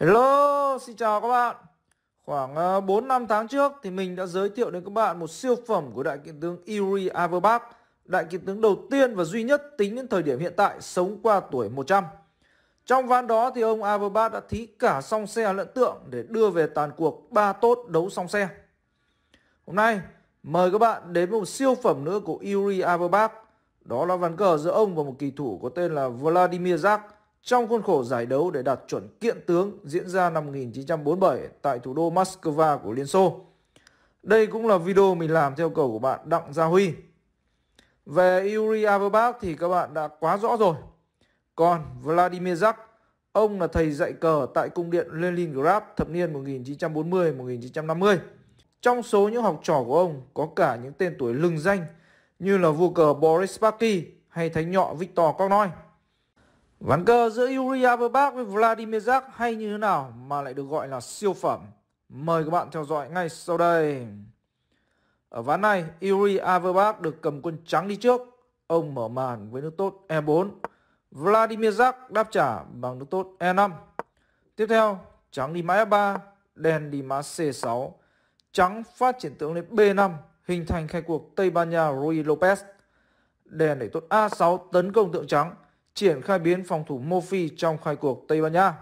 Hello, xin chào các bạn. Khoảng 4 ờ, năm tháng trước thì mình đã giới thiệu đến các bạn một siêu phẩm của đại kiện tướng Yuri Averbach, đại kiện tướng đầu tiên và duy nhất tính đến thời điểm hiện tại sống qua tuổi 100. Trong ván đó thì ông Averbach đã thí cả song xe lẫn tượng để đưa về tàn cuộc 3 tốt đấu song xe. Hôm nay mời các bạn đến một siêu phẩm nữa của Yuri Averbach, đó là ván cờ giữa ông và một kỳ thủ có tên là Vladimir Zak trong khuôn khổ giải đấu để đạt chuẩn kiện tướng diễn ra năm 1947 tại thủ đô Moscow của Liên Xô. Đây cũng là video mình làm theo cầu của bạn Đặng Gia Huy. Về Yuri Averbach thì các bạn đã quá rõ rồi. Còn Vladimir Zak, ông là thầy dạy cờ tại cung điện Leningrad thập niên 1940-1950. Trong số những học trò của ông có cả những tên tuổi lừng danh như là vua cờ Boris Spassky hay thánh nhọ Victor Kornoi. Ván cờ giữa Yulia Verbach với Vladimir Zak hay như thế nào mà lại được gọi là siêu phẩm? Mời các bạn theo dõi ngay sau đây. Ở ván này, Yuri Averbach được cầm quân trắng đi trước. Ông mở màn với nước tốt E4. Vladimir Zak đáp trả bằng nước tốt E5. Tiếp theo, trắng đi mã F3, đen đi mã C6. Trắng phát triển tướng lên B5, hình thành khai cuộc Tây Ban Nha Rui Lopez. Đen để tốt A6 tấn công tượng trắng triển khai biến phòng thủ Mofi trong khai cuộc Tây Ban Nha.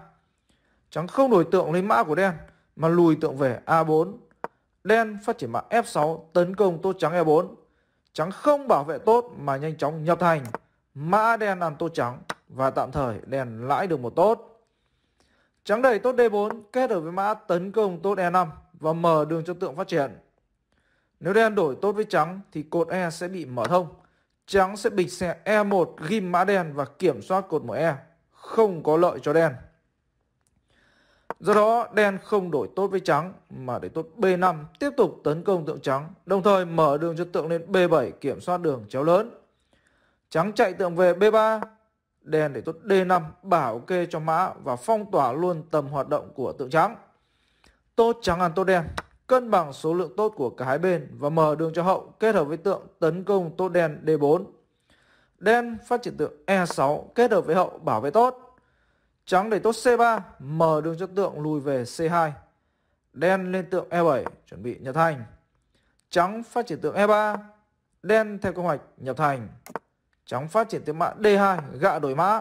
Trắng không đổi tượng lên mã của đen mà lùi tượng về A4. Đen phát triển mã F6 tấn công tốt trắng E4. Trắng không bảo vệ tốt mà nhanh chóng nhập thành. Mã đen ăn tốt trắng và tạm thời đen lãi được một tốt. Trắng đẩy tốt D4 kết hợp với mã tấn công tốt E5 và mở đường cho tượng phát triển. Nếu đen đổi tốt với trắng thì cột E sẽ bị mở thông trắng sẽ bịch xe E1 ghim mã đen và kiểm soát cột mũi E, không có lợi cho đen. Do đó, đen không đổi tốt với trắng mà để tốt B5 tiếp tục tấn công tượng trắng, đồng thời mở đường cho tượng lên B7 kiểm soát đường chéo lớn. Trắng chạy tượng về B3, đen để tốt D5 bảo kê cho mã và phong tỏa luôn tầm hoạt động của tượng trắng. Tốt trắng ăn tốt đen cân bằng số lượng tốt của cả hai bên và mở đường cho hậu kết hợp với tượng tấn công tốt đen D4. Đen phát triển tượng E6 kết hợp với hậu bảo vệ tốt. Trắng để tốt C3 mở đường cho tượng lùi về C2. Đen lên tượng E7 chuẩn bị nhập thành. Trắng phát triển tượng E3. Đen theo kế hoạch nhập thành. Trắng phát triển tượng mã D2 gạ đổi mã.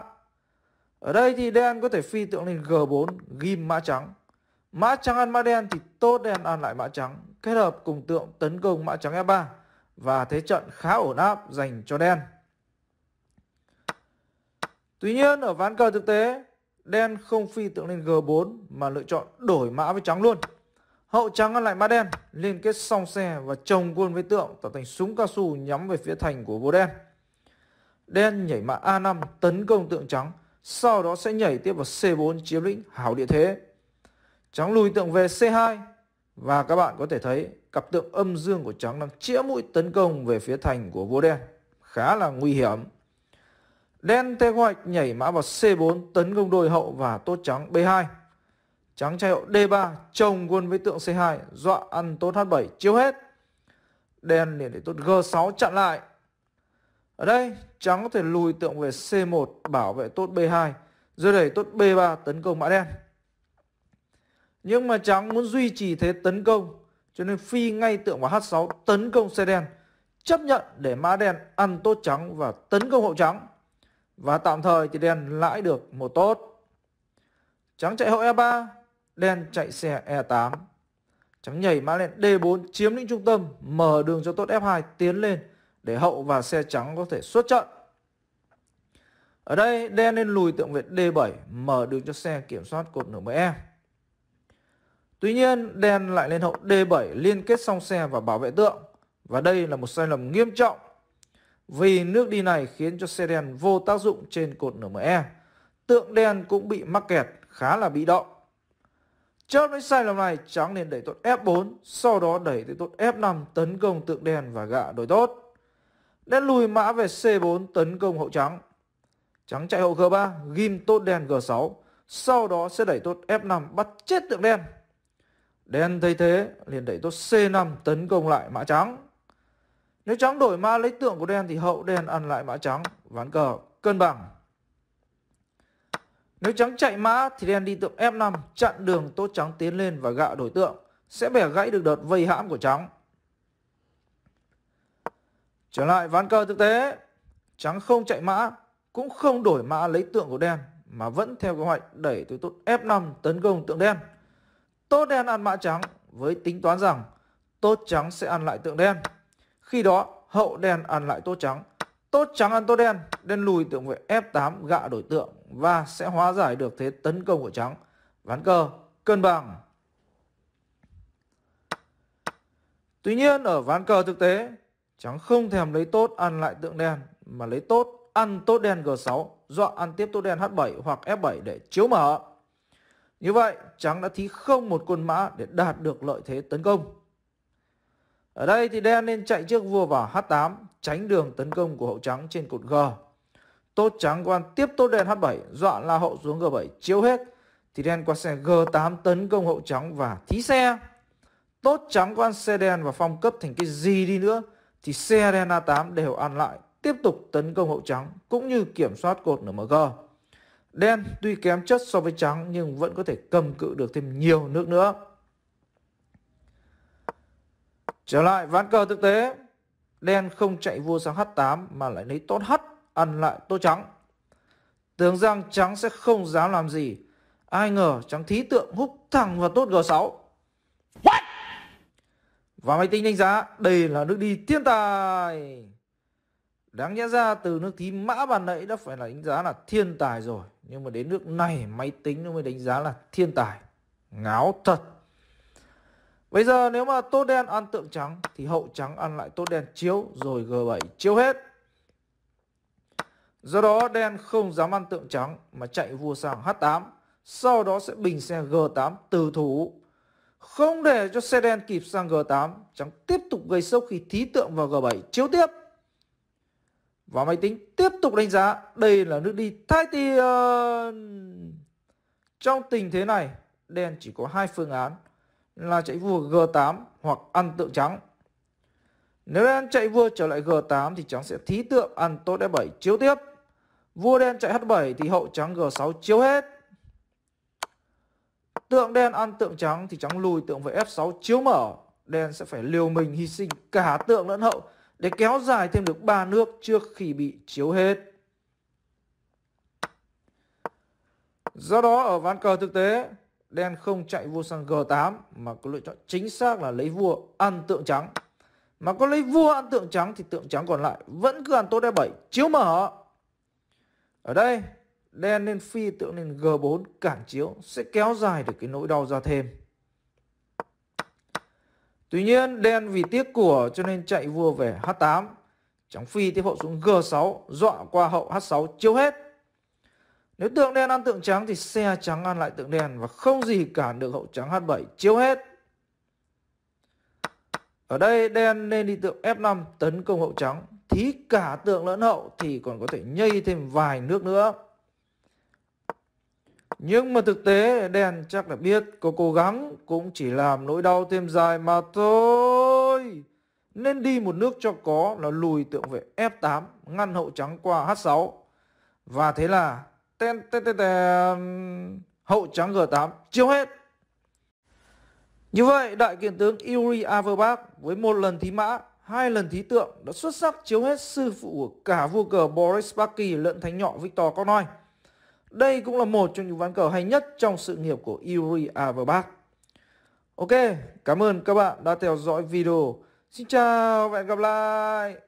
Ở đây thì đen có thể phi tượng lên G4 ghim mã trắng. Mã trắng ăn mã đen thì tốt đen ăn lại mã trắng, kết hợp cùng tượng tấn công mã trắng F3 và thế trận khá ổn áp dành cho đen. Tuy nhiên ở ván cờ thực tế, đen không phi tượng lên G4 mà lựa chọn đổi mã với trắng luôn. Hậu trắng ăn lại mã đen, liên kết song xe và chồng quân với tượng tạo thành súng cao su nhắm về phía thành của bố đen. Đen nhảy mã A5 tấn công tượng trắng, sau đó sẽ nhảy tiếp vào C4 chiếm lĩnh hảo địa thế Trắng lùi tượng về C2 và các bạn có thể thấy cặp tượng âm dương của trắng đang chĩa mũi tấn công về phía thành của vua đen. Khá là nguy hiểm. Đen theo hoạch nhảy mã vào C4 tấn công đôi hậu và tốt trắng B2. Trắng trai hậu D3 chồng quân với tượng C2 dọa ăn tốt H7 chiếu hết. Đen liền để tốt G6 chặn lại. Ở đây trắng có thể lùi tượng về C1 bảo vệ tốt B2 rồi đẩy tốt B3 tấn công mã đen. Nhưng mà trắng muốn duy trì thế tấn công cho nên phi ngay tượng vào H6 tấn công xe đen chấp nhận để mã đen ăn tốt trắng và tấn công hậu trắng và tạm thời thì đen lãi được một tốt. Trắng chạy hậu E3, đen chạy xe E8. Trắng nhảy mã đen D4 chiếm lĩnh trung tâm, mở đường cho tốt F2 tiến lên để hậu và xe trắng có thể xuất trận. Ở đây đen nên lùi tượng Việt D7 mở đường cho xe kiểm soát cột nửa e Tuy nhiên, đen lại lên hậu D7 liên kết song xe và bảo vệ tượng. Và đây là một sai lầm nghiêm trọng vì nước đi này khiến cho xe đen vô tác dụng trên cột NME. Tượng đen cũng bị mắc kẹt khá là bị động. Trước những sai lầm này, trắng nên đẩy tốt F4, sau đó đẩy tới tốt F5 tấn công tượng đen và gạ đổi tốt. Đen lùi mã về C4 tấn công hậu trắng. Trắng chạy hậu G3, ghim tốt đen G6, sau đó sẽ đẩy tốt F5 bắt chết tượng đen. Đen thấy thế, liền đẩy tốt C5 tấn công lại mã trắng. Nếu trắng đổi ma lấy tượng của đen thì hậu đen ăn lại mã trắng, ván cờ cân bằng. Nếu trắng chạy mã thì đen đi tượng F5 chặn đường tốt trắng tiến lên và gạ đổi tượng, sẽ bẻ gãy được đợt vây hãm của trắng. Trở lại ván cờ thực tế, trắng không chạy mã, cũng không đổi mã lấy tượng của đen mà vẫn theo kế hoạch đẩy từ tốt F5 tấn công tượng đen. Tốt đen ăn mã trắng với tính toán rằng tốt trắng sẽ ăn lại tượng đen. Khi đó hậu đen ăn lại tốt trắng. Tốt trắng ăn tốt đen, đen lùi tượng về F8 gạ đổi tượng và sẽ hóa giải được thế tấn công của trắng. Ván cờ cân bằng. Tuy nhiên ở ván cờ thực tế, trắng không thèm lấy tốt ăn lại tượng đen mà lấy tốt ăn tốt đen G6 dọa ăn tiếp tốt đen H7 hoặc F7 để chiếu mở. Như vậy, trắng đã thí không một quân mã để đạt được lợi thế tấn công. Ở đây thì đen nên chạy trước vua vào h8, tránh đường tấn công của hậu trắng trên cột g. Tốt trắng quan tiếp tốt đen h7, dọa la hậu xuống g7, chiếu hết. Thì đen qua xe g8 tấn công hậu trắng và thí xe. Tốt trắng quan xe đen và phong cấp thành cái gì đi nữa thì xe đen a8 đều ăn lại tiếp tục tấn công hậu trắng cũng như kiểm soát cột nở mg. Đen tuy kém chất so với trắng nhưng vẫn có thể cầm cự được thêm nhiều nước nữa. Trở lại ván cờ thực tế, đen không chạy vua sang h8 mà lại lấy tốt h ăn lại tô trắng. Tưởng rằng trắng sẽ không dám làm gì, ai ngờ trắng thí tượng húc thẳng vào tốt g6. What? Và máy tính đánh giá đây là nước đi thiên tài. Đáng nhẽ ra từ nước thí mã bàn nãy đã phải là đánh giá là thiên tài rồi. Nhưng mà đến nước này máy tính nó mới đánh giá là thiên tài. Ngáo thật. Bây giờ nếu mà tốt đen ăn tượng trắng thì hậu trắng ăn lại tốt đen chiếu rồi G7 chiếu hết. Do đó đen không dám ăn tượng trắng mà chạy vua sang H8. Sau đó sẽ bình xe G8 từ thủ. Không để cho xe đen kịp sang G8. Trắng tiếp tục gây sốc khi thí tượng vào G7 chiếu tiếp. Và máy tính tiếp tục đánh giá đây là nước đi Thái Titan. Trong tình thế này, đen chỉ có hai phương án là chạy vua G8 hoặc ăn tượng trắng. Nếu đen chạy vua trở lại G8 thì trắng sẽ thí tượng ăn tốt D7 chiếu tiếp. Vua đen chạy H7 thì hậu trắng G6 chiếu hết. Tượng đen ăn tượng trắng thì trắng lùi tượng về F6 chiếu mở. Đen sẽ phải liều mình hy sinh cả tượng lẫn hậu để kéo dài thêm được 3 nước trước khi bị chiếu hết. Do đó ở ván cờ thực tế, đen không chạy vua sang G8 mà có lựa chọn chính xác là lấy vua ăn tượng trắng. Mà có lấy vua ăn tượng trắng thì tượng trắng còn lại vẫn cứ ăn tốt E7 chiếu mở. Ở đây, đen nên phi tượng lên G4 cản chiếu sẽ kéo dài được cái nỗi đau ra thêm. Tuy nhiên đen vì tiếc của cho nên chạy vua về H8. Trắng phi tiếp hậu xuống G6 dọa qua hậu H6 chiếu hết. Nếu tượng đen ăn tượng trắng thì xe trắng ăn lại tượng đen và không gì cản được hậu trắng H7 chiếu hết. Ở đây đen nên đi tượng F5 tấn công hậu trắng. Thí cả tượng lẫn hậu thì còn có thể nhây thêm vài nước nữa. Nhưng mà thực tế đèn chắc đã biết có cố gắng cũng chỉ làm nỗi đau thêm dài mà thôi. Nên đi một nước cho có là lùi tượng về F8 ngăn hậu trắng qua H6. Và thế là ten, ten, ten, ten, hậu trắng G8 chiếu hết. Như vậy, đại kiện tướng Yuri Averbach với một lần thí mã, hai lần thí tượng đã xuất sắc chiếu hết sư phụ của cả vua cờ Boris Baky lẫn thánh nhỏ Victor Kornoy. Đây cũng là một trong những ván cờ hay nhất trong sự nghiệp của Yuri Averbach. Ok, cảm ơn các bạn đã theo dõi video. Xin chào và hẹn gặp lại.